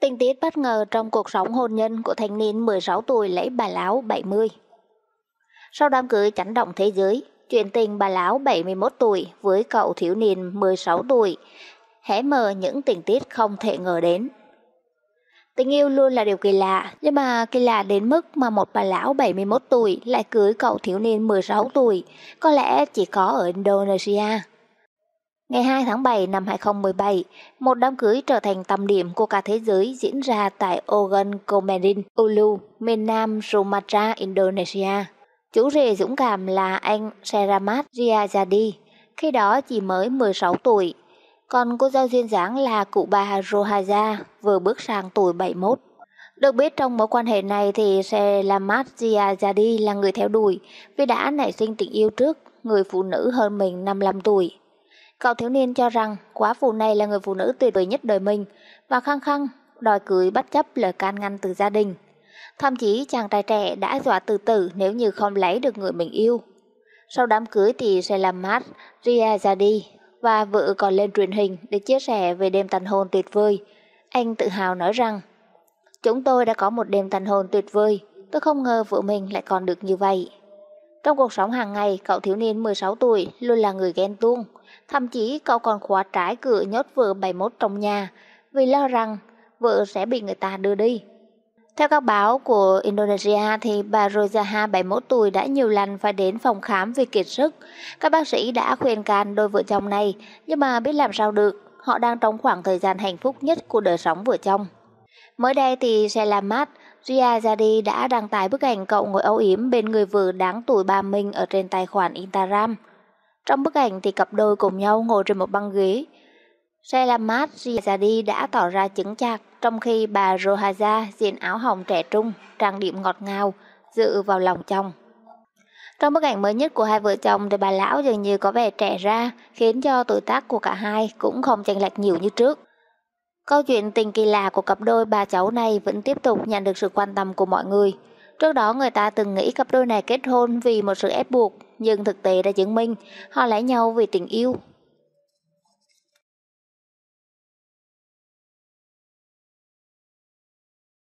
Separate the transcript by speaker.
Speaker 1: Tình tiết bất ngờ trong cuộc sống hôn nhân của thanh niên 16 tuổi lấy bà lão 70. Sau đám cưới chấn động thế giới, chuyện tình bà lão 71 tuổi với cậu thiếu niên 16 tuổi, hé mờ những tình tiết không thể ngờ đến. Tình yêu luôn là điều kỳ lạ, nhưng mà kỳ lạ đến mức mà một bà lão 71 tuổi lại cưới cậu thiếu niên 16 tuổi, có lẽ chỉ có ở Indonesia. Ngày 2 tháng 7 năm 2017, một đám cưới trở thành tâm điểm của cả thế giới diễn ra tại Ogan Komerin, Ulu, miền nam Sumatra, Indonesia. Chủ rể dũng cảm là anh Seramat Riyazadi, khi đó chỉ mới 16 tuổi. Còn cô dâu duyên dáng là cụ bà Rohaja, vừa bước sang tuổi 71. Được biết trong mối quan hệ này thì Selamat Riyazadi là người theo đuổi vì đã nảy sinh tình yêu trước người phụ nữ hơn mình 55 tuổi. Cậu thiếu niên cho rằng quá phụ này là người phụ nữ tuyệt vời nhất đời mình và khăng khăng đòi cưới bất chấp lời can ngăn từ gia đình. Thậm chí chàng trai trẻ đã dọa tự tử nếu như không lấy được người mình yêu. Sau đám cưới thì sẽ làm mát Ria ra đi và vợ còn lên truyền hình để chia sẻ về đêm tàn hôn tuyệt vời. Anh tự hào nói rằng Chúng tôi đã có một đêm tàn hôn tuyệt vời, tôi không ngờ vợ mình lại còn được như vậy. Trong cuộc sống hàng ngày, cậu thiếu niên 16 tuổi luôn là người ghen tuông. Thậm chí cậu còn khóa trái cửa nhốt vợ 71 trong nhà vì lo rằng vợ sẽ bị người ta đưa đi. Theo các báo của Indonesia thì bà Rojaha 71 tuổi đã nhiều lần phải đến phòng khám vì kiệt sức. Các bác sĩ đã khuyên can đôi vợ chồng này nhưng mà biết làm sao được, họ đang trong khoảng thời gian hạnh phúc nhất của đời sống vợ chồng. Mới đây thì Jelamat Riyazadi đã đăng tải bức ảnh cậu ngồi âu yếm bên người vợ đáng tuổi ba mình ở trên tài khoản Instagram. Trong bức ảnh thì cặp đôi cùng nhau ngồi trên một băng ghế. Selamat Riyazadi đã tỏ ra chứng chạc, trong khi bà Rohaza diện áo hồng trẻ trung, trang điểm ngọt ngào, dự vào lòng chồng. Trong bức ảnh mới nhất của hai vợ chồng thì bà lão dường như có vẻ trẻ ra, khiến cho tuổi tác của cả hai cũng không chênh lệch nhiều như trước. Câu chuyện tình kỳ lạ của cặp đôi bà cháu này vẫn tiếp tục nhận được sự quan tâm của mọi người. Trước đó người ta từng nghĩ cặp đôi này kết hôn vì một sự ép buộc, nhưng thực tế đã chứng minh họ lấy nhau vì tình yêu,